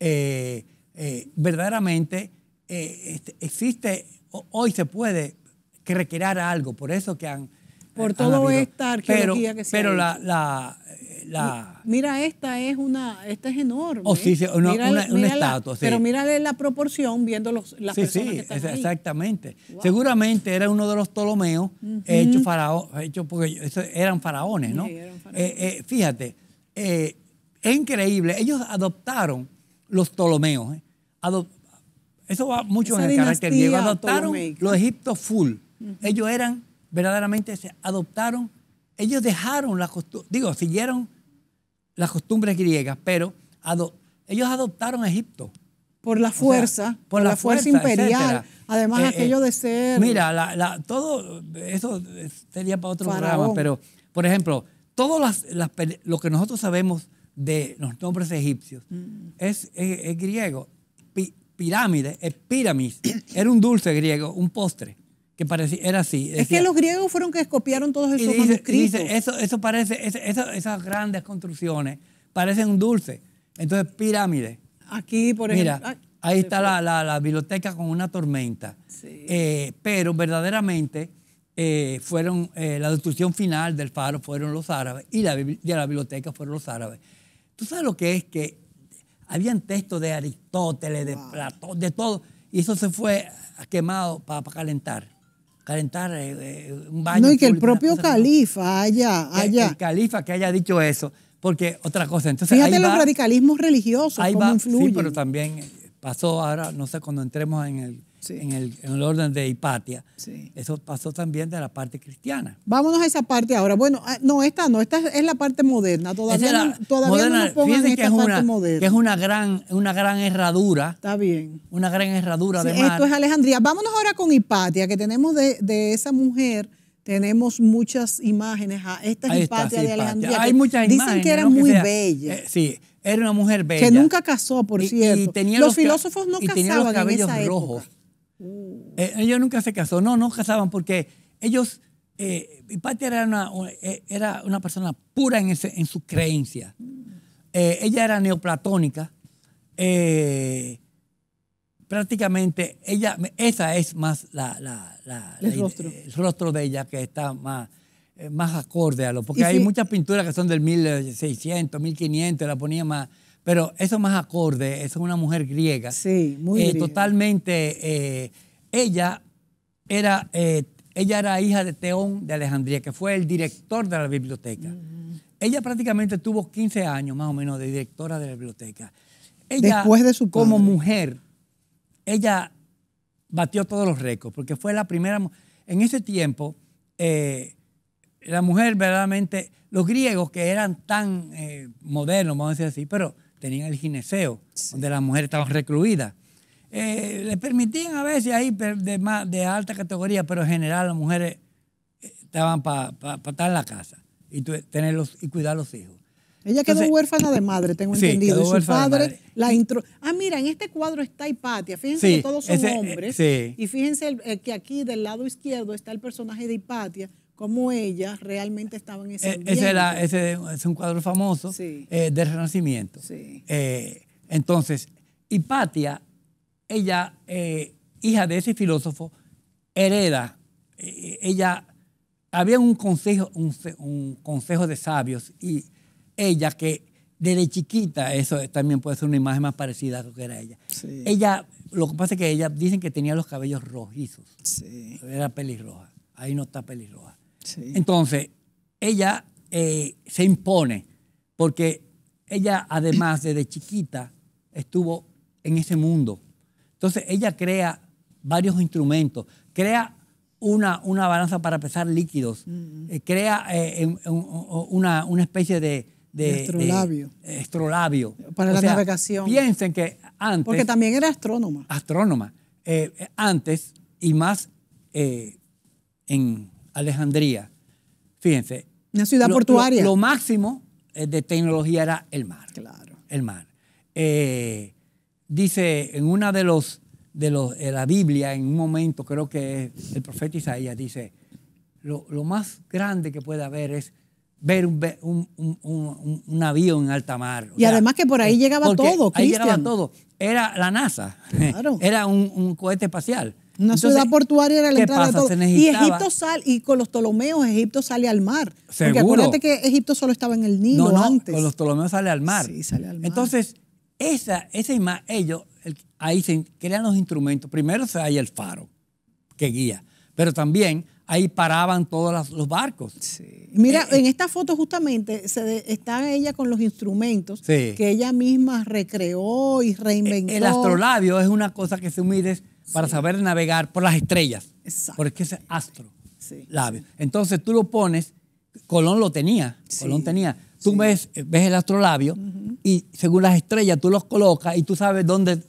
Eh, eh, verdaderamente eh, este, existe, hoy se puede requerar algo, por eso que han... Por todo esta arqueología pero, que se Pero la, la, Mira, esta es una, esta es enorme. Oh, sí, una, mira, una, estatua. La, Pero mira la proporción viendo los, las sí, personas sí, que están exactamente. Seguramente era uno de los Ptolomeos hechos hecho hecho porque eran faraones, ¿no? Eran faraones. Eh, eh, fíjate, eh, es increíble. Ellos adoptaron los Ptolomeos. eso va mucho en el carácter griego. Adoptaron los egiptos full. Ellos eran verdaderamente se adoptaron ellos dejaron la costumbre, digo, siguieron las costumbres griegas, pero ellos adoptaron Egipto. Por la fuerza, por, la, fuerza, imperial. Además, eh, aquello eh, de ser. Mira, todo eso sería para otro programa, pero, por ejemplo, todo lo que nosotros sabemos de los nombres egipcios mm. es, es, griego. pirámide, es pirámide Era un dulce griego, un postre que parecía, era así. es que los griegos fueron que escopiaron todos esos manuscritos. eso, eso parece, esas grandes construcciones parecen un dulce. Entonces, pirámides. Aquí, por ejemplo. ahí está la, biblioteca con una tormenta. Eh, pero verdaderamente eh, fueron, eh, la destrucción final del faro fueron los árabes y la, de la biblioteca fueron los árabes. ¿Tú sabes lo que es que habían textos de Aristóteles, de Platón, de todo, y eso se fue quemado para calentar calentar eh, eh, un baño. No, y que el propio califa haya, haya... El califa que haya dicho eso, porque otra cosa. Entonces, Fíjate los radicalismos religiosos, ahí influyen. Sí, pero también eh, pasó ahora, no sé, cuando entremos en el en, el, orden de Hipatia. Eso pasó también de la parte cristiana. Vámonos a esa parte ahora. Bueno, ah, no, esta no, esta es la parte moderna. Todavía, no, todavía no esta parte moderna. Que es una gran, una gran herradura. Está bien. Una gran herradura de Esto es Alejandría. Vámonos ahora con Hipatia, que tenemos de, esa mujer tenemos muchas imágenes. Ah, esta es Hipatia de Alejandría. Hay muchas dicen Dicen que era muy bella. Eh, sí, era una mujer bella. Que nunca casó, por cierto. Y tenía los, filósofos no y tenía los cabellos rojos. Uh. Eh, ellos nunca se casó, no, no casaban porque ellos, eh, mi era una, eh, era una persona pura en, ese, en su creencia. Mm. Eh, ella era neoplatónica. prácticamente, ella, esa es más la, el, rostro. de ella que está más, más acorde a lo, porque hay muchas pinturas que son del 1600, 1500, la ponía más pero eso más acorde, es una mujer griega. Sí, muy eh, Totalmente, eh, ella, era, eh, ella era hija de Teón de Alejandría, que fue el director de la biblioteca. Ella prácticamente tuvo 15 años más o menos de directora de la biblioteca. Ella, Después de su como mujer, ella batió todos los récords, porque fue la primera... En ese tiempo, la mujer verdaderamente, los griegos que eran tan modernos, vamos a decir así, pero tenían el gineceo, donde las mujeres estaban recluidas. Eh, les permitían a veces ahí de, de alta categoría, pero en general las mujeres eh, estaban para estar en la casa y, tenerlos, y cuidar a los hijos. Ella quedó huérfana de madre, tengo entendido. su padre la intro. Ah, mira, en este cuadro está Hipatia. Fíjense que todos son eh, hombres. Y fíjense que aquí del lado izquierdo está el personaje de Hipatia como ella realmente estaba en ese eh, ambiente. Ese, era, ese es un cuadro famoso eh, del Renacimiento. Sí. Eh, entonces, Hipatia, ella, hija de ese filósofo, hereda, ella, había un consejo, un, consejo de sabios y ella que desde chiquita, eso también puede ser una imagen más parecida a lo que era ella. Sí. Ella, lo que pasa es que ella dicen que tenía los cabellos rojizos. Sí. Era pelirroja. Ahí no está pelirroja. Entonces, ella eh, se impone porque ella, además, desde chiquita estuvo en ese mundo. Entonces, ella crea varios instrumentos, crea una, una balanza para pesar líquidos, mm. eh, crea eh, una, especie de, Estrolabio. astrolabio. Para la navegación. Piensen que antes. Porque también era astrónoma. Astrónoma. antes y más en Alejandría. Fíjense. Una ciudad lo, portuaria. Lo, máximo eh, de tecnología era el mar. Claro. El mar. Eh, dice en una de los de los, en la Biblia, en un momento, creo que el profeta Isaías dice, lo, más grande que puede haber es ver un, un, navío en alta mar. y además que por ahí eh, llegaba todo, Ahí llegaba todo. Era la NASA, claro. era un, cohete espacial. Una ciudad portuaria era la entrada de todo. Y Egipto sale, y con los Ptolomeos, Egipto sale al mar. Porque acuérdate que Egipto solo estaba en el Nilo no, Con los Ptolomeos sale al mar. Sí, sale al mar. Entonces, esa, imagen, ellos, ahí se crean los instrumentos. Primero se hay el faro que guía, pero también ahí paraban todos los barcos. Sí. Mira, eh, eh. en esta foto justamente está ella con los instrumentos que ella misma recreó y eh, reinventó. El astrolabio es una cosa que se mide para saber navegar por las estrellas. Exacto. Porque ese astro. Labio. Entonces tú lo pones, Colón lo tenía, Colón tenía. Tú ves, ves el astrolabio y según las estrellas tú los colocas y tú sabes dónde,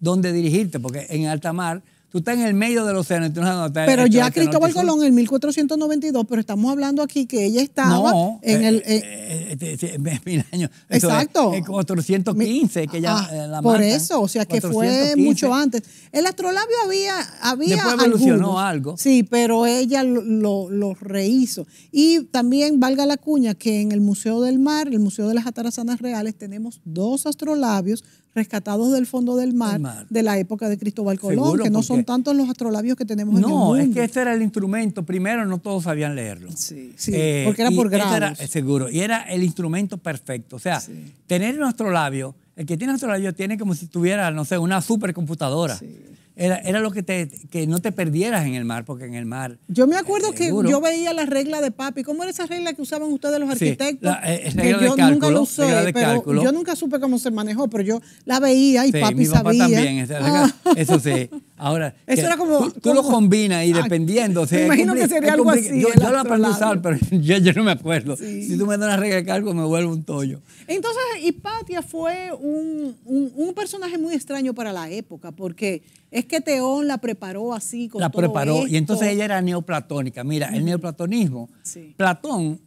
dónde dirigirte, porque en alta mar tú estás en el medio del océano. Tú no estás pero ya Cristóbal Colón en 1492, pero estamos hablando aquí que ella estaba en eh, el... Eh, Exacto. 415, que ya la ah, eh, la Por eso, o sea que fue mucho antes. El astrolabio había... había Después evolucionó algo. Sí, pero ella lo, lo, rehizo. Y también valga la cuña que en el Museo del Mar, el Museo de las Atarazanas Reales, tenemos dos astrolabios rescatados del fondo del mar, de la época de Cristóbal Colón, que no son tantos los astrolabios que tenemos en el mundo. No, es que este era el instrumento. Primero, no todos sabían leerlo. Sí, sí eh, porque era por grados. seguro, y era el instrumento perfecto. O sea, tener un astrolabio, el que tiene astrolabio tiene como si tuviera, no sé, una supercomputadora. Sí. Era, era, lo que, te, que no te perdieras en el mar, porque en el mar. Yo me acuerdo eh, que yo veía la regla de papi. ¿Cómo era esa regla que usaban ustedes los arquitectos? Eh, que yo nunca lo usé, pero yo nunca supe cómo se manejó, pero yo la veía y papi mi papá sabía. También, esa regla, ah. Eso sí. Ahora, eso era como, tú, lo combinas y ah, dependiendo. me imagino que sería algo así. Yo, lo aprendí a usar, pero yo, no me acuerdo. Si tú me das la regla de cálculo, me vuelvo un tollo. Entonces, Hipatia fue un, un personaje muy extraño para la época, porque es que Teón la preparó así. Con la preparó y entonces ella era neoplatónica. Mira, el neoplatonismo, Platón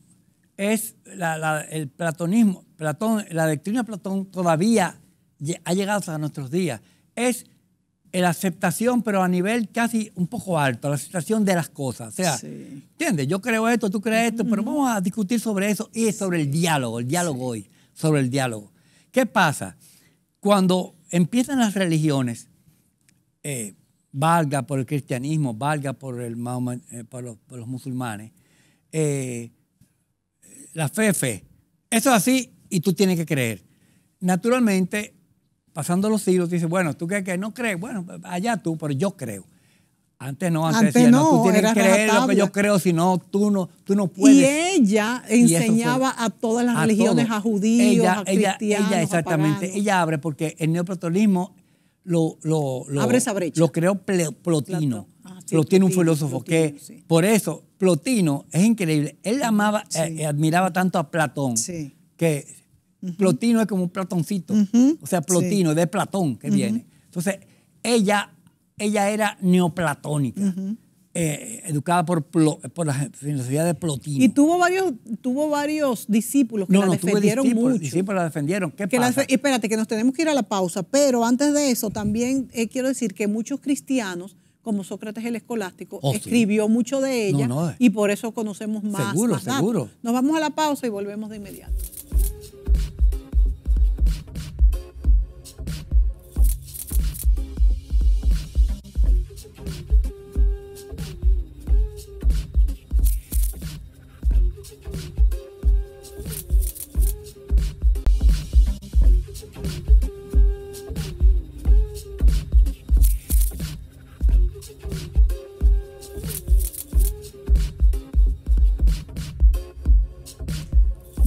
es el platonismo, Platón, la doctrina de Platón todavía ha llegado hasta nuestros días. Es la aceptación, pero a nivel casi un poco alto, la aceptación de las cosas. O sea, ¿entiendes? Yo creo esto, tú crees esto, pero vamos a discutir sobre eso y sobre el diálogo, el diálogo hoy, sobre el diálogo. ¿Qué pasa? Cuando empiezan las religiones, eh, valga por el cristianismo, valga por, el, eh, por, los, musulmanes, eh, la fe fe. Eso es así y tú tienes que creer. Naturalmente, pasando los siglos, dices, bueno, ¿tú crees que no crees? Bueno, allá tú, pero yo creo. Antes no, antes, no, tú tienes que creer lo que yo creo, si no, tú no, tú no puedes. Y ella enseñaba a todas las religiones, a judíos, a cristianos, ella, exactamente, ella abre porque el neoplatonismo lo, Abre esa brecha. lo creó Plotino. Ah, lo tiene un filósofo que por eso Plotino es increíble. Él amaba, y eh, eh, admiraba tanto a Platón que Plotino es como un platoncito. O sea, Plotino de Platón que viene. Entonces, ella, ella era neoplatónica eh, educada por, por la filosofía de Plotino. Y tuvo varios, tuvo varios discípulos que la defendieron mucho. discípulos la defendieron. ¿Qué pasa? espérate, que nos tenemos que ir a la pausa. Pero antes de eso, también eh, quiero decir que muchos cristianos como Sócrates el Escolástico, oh, escribió mucho de ella eh. y por eso conocemos más. Seguro, seguro. Nos vamos a la pausa y volvemos de inmediato.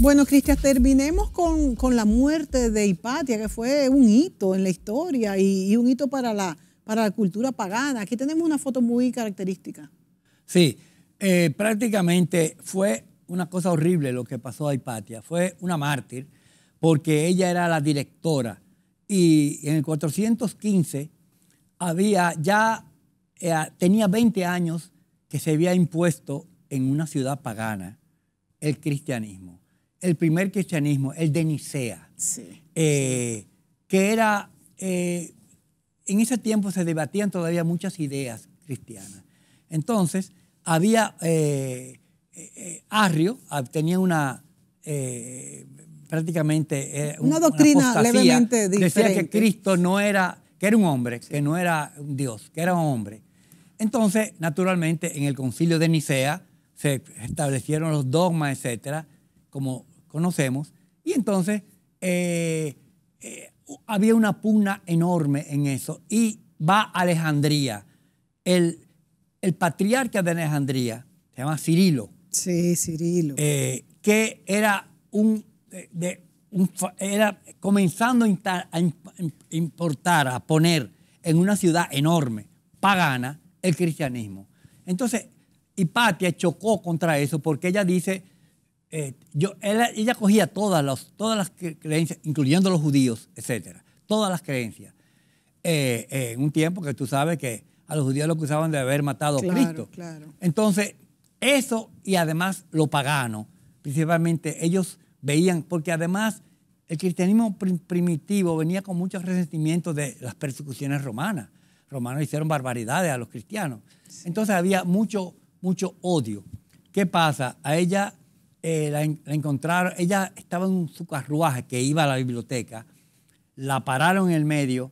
Bueno, Cristian, terminemos con, la muerte de Hipatia, que fue un hito en la historia y, un hito para la, para la cultura pagana. Aquí tenemos una foto muy característica. Sí, eh, prácticamente fue una cosa horrible lo que pasó a Hipatia. Fue una mártir porque ella era la directora y en el 415 había ya eh, tenía 20 años que se había impuesto en una ciudad pagana el cristianismo el primer cristianismo, el de Nicea, eh, que era, eh, en ese tiempo se debatían todavía muchas ideas cristianas. Entonces, había eh, Arrio, ah, tenía una, prácticamente... una, doctrina levemente Decía que Cristo no era, que era un hombre, que no era un Dios, que era un hombre. Entonces, naturalmente, en el concilio de Nicea se establecieron los dogmas, etcétera, como conocemos. Y entonces eh, eh, había una pugna enorme en eso. Y va a Alejandría. El, patriarca de Alejandría, se llama Cirilo. Sí, Cirilo. Eh, que era un, era comenzando a, importar, a poner en una ciudad enorme, pagana, el cristianismo. Entonces, Hipatia chocó contra eso porque ella dice, yo, ella cogía todas, las todas las creencias, incluyendo los judíos, etcétera, todas las creencias. Eh, en un tiempo que tú sabes que a los judíos lo acusaban de haber matado a Cristo. Claro. Entonces, eso y además lo pagano, principalmente ellos veían, porque además el cristianismo primitivo venía con muchos resentimientos de las persecuciones romanas. Romanos hicieron barbaridades a los cristianos. Entonces había mucho, mucho odio. ¿Qué pasa? A ella eh, la, encontraron, ella estaba en su carruaje que iba a la biblioteca, la pararon en el medio,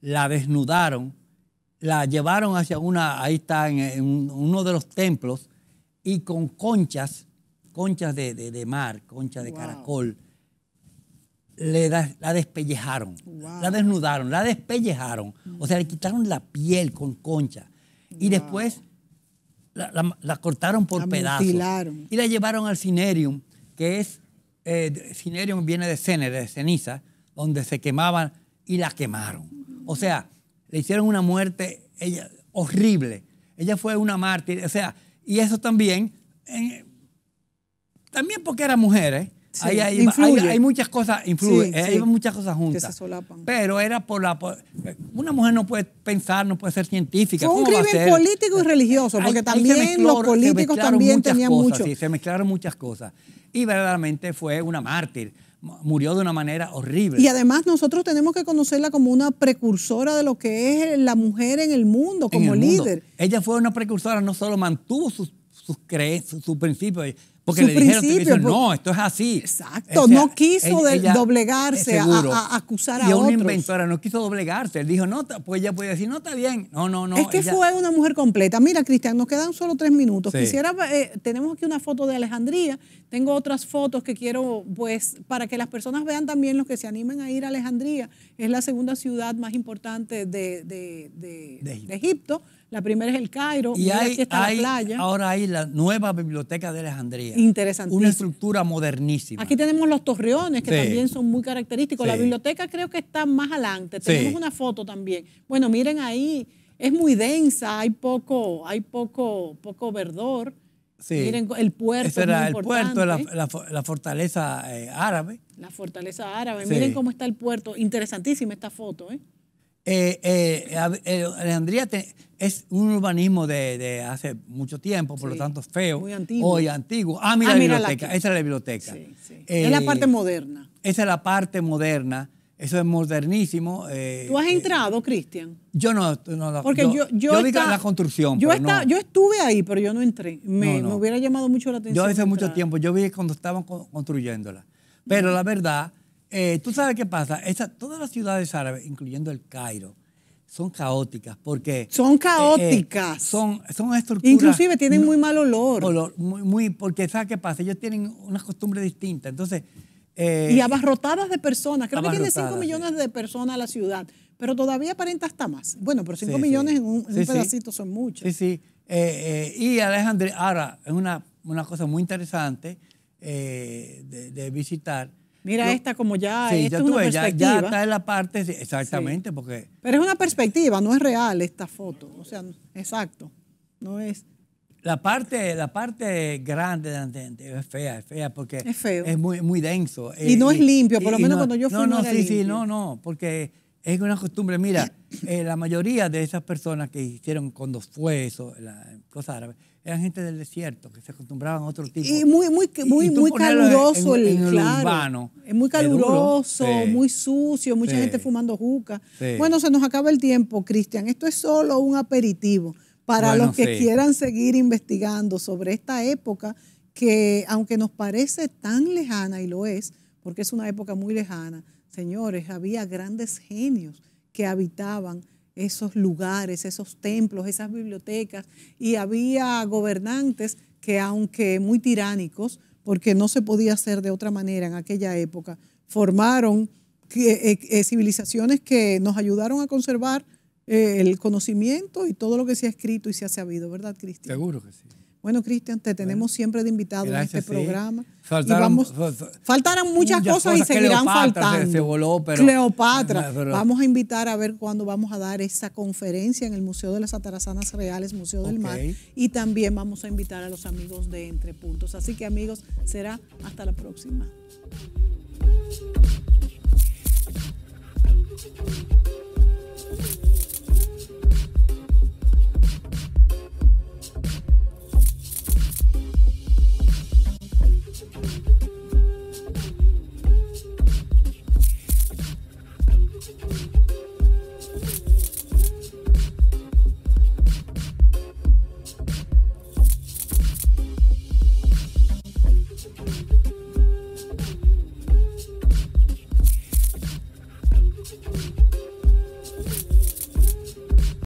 la desnudaron, la llevaron hacia una, ahí está, en, uno de los templos, y con conchas, conchas de, de, mar, conchas de caracol, le la despellejaron, la desnudaron, la despellejaron, o sea, le quitaron la piel con concha. Y después la, cortaron por pedazos. Y la llevaron al cinerium, que es, eh, cinerium viene de de ceniza, donde se quemaban y la quemaron. O sea, le hicieron una muerte horrible. Ella fue una mártir, o sea, y eso también, también porque era mujer, ¿eh? hay, muchas cosas, influye, eh, muchas cosas juntas. Pero era por la. una mujer no puede pensar, no puede ser científica. Fue un crimen político y religioso, porque también los políticos también tenían mucho. se mezclaron muchas cosas. Y verdaderamente fue una mártir. Murió de una manera horrible. Y además, nosotros tenemos que conocerla como una precursora de lo que es la mujer en el mundo, como líder. Ella fue una precursora, no solo mantuvo sus creencias, sus principios porque le dijeron, no, esto es así. Exacto, no quiso doblegarse a, acusar a otros. Y una inventora no quiso doblegarse. Él dijo, no, pues ya puede decir, no, está bien. No, no, no. Es que fue una mujer completa. Mira, Cristian, nos quedan solo tres minutos. Eh, tenemos aquí una foto de Alejandría. Tengo otras fotos que quiero, pues, para que las personas vean también los que se animen a ir a Alejandría. Es la segunda ciudad más importante de, de, de, Egipto la primera es el Cairo, y está la playa. Ahora hay la nueva biblioteca de Alejandría. Interesantísima. Una estructura modernísima. Aquí tenemos los torreones, que también son muy característicos. La biblioteca creo que está más adelante. Tenemos una foto también. Bueno, miren ahí, es muy densa, hay poco, hay poco, poco verdor. Sí. Miren, el puerto. Ese era el puerto, la, la, fortaleza eh, árabe. La fortaleza árabe. Miren cómo está el puerto. Interesantísima esta foto, ¿eh? eh, eh Alejandría eh, es un urbanismo de, hace mucho tiempo, por lo tanto feo. Muy antiguo. Hoy antiguo. Ah, mira ah, la biblioteca. Esa es la biblioteca. Eh, es la parte moderna. Esa es la parte moderna. Eso es modernísimo. ¿Tú has entrado, Cristian? Yo no, no Porque yo, yo, yo, vi la construcción. Pues, yo, estuve ahí, pero yo no entré. Me, hubiera llamado mucho la atención. Yo hace mucho tiempo, yo vi cuando estaban construyéndola. Pero la verdad, eh, Tú sabes qué pasa. todas las ciudades árabes, incluyendo el Cairo, son caóticas porque son eh, eh, caóticas son son inclusive tienen muy mal olor, muy, porque sabes qué pasa ellos tienen unas costumbres distintas entonces y abarrotadas de personas creo que tiene 5 millones de personas la ciudad pero todavía aparenta hasta más bueno pero 5 millones en, un, pedacito son muchos sí sí y Alejandría ahora es una, cosa muy interesante de visitar Mira esta como ya, es una perspectiva. Ya, está en la parte, exactamente, porque... Pero es una perspectiva, no es real esta foto, o sea, exacto, no es... La parte, la parte grande de es fea, es fea porque es, muy, muy denso. Y no es eh, limpio, por lo menos cuando yo fui no, no, no sí, sí, no, no, porque es una costumbre. Mira, eh, la mayoría de esas personas que hicieron cuando fue eso, la cosa árabe, eran gente del desierto, que se acostumbraban a otro tipo. Y muy, muy, muy, y muy caluroso urbano, Es muy caluroso, muy sucio, mucha gente fumando juca. Bueno, se nos acaba el tiempo, Cristian. Esto es solo un aperitivo para los que quieran seguir investigando sobre esta época que, aunque nos parece tan lejana, y lo es, porque es una época muy lejana, señores, había grandes genios que habitaban esos lugares, esos templos, esas bibliotecas, y había gobernantes que aunque muy tiránicos, porque no se podía hacer de otra manera en aquella época, formaron eh, eh, eh, civilizaciones que nos ayudaron a conservar el conocimiento y todo lo que se ha escrito y se ha sabido, ¿verdad, Cristian? Seguro que sí. Bueno, Cristian, te tenemos siempre de invitado en este programa. Faltaron, muchas, cosas, y seguirán faltando. Cleopatra. vamos a invitar a ver cuándo vamos a dar esa conferencia en el Museo de las Atarazanas Reales, Museo del Mar. Y también vamos a invitar a los amigos de Entre Puntos. Así que, amigos, será hasta la próxima.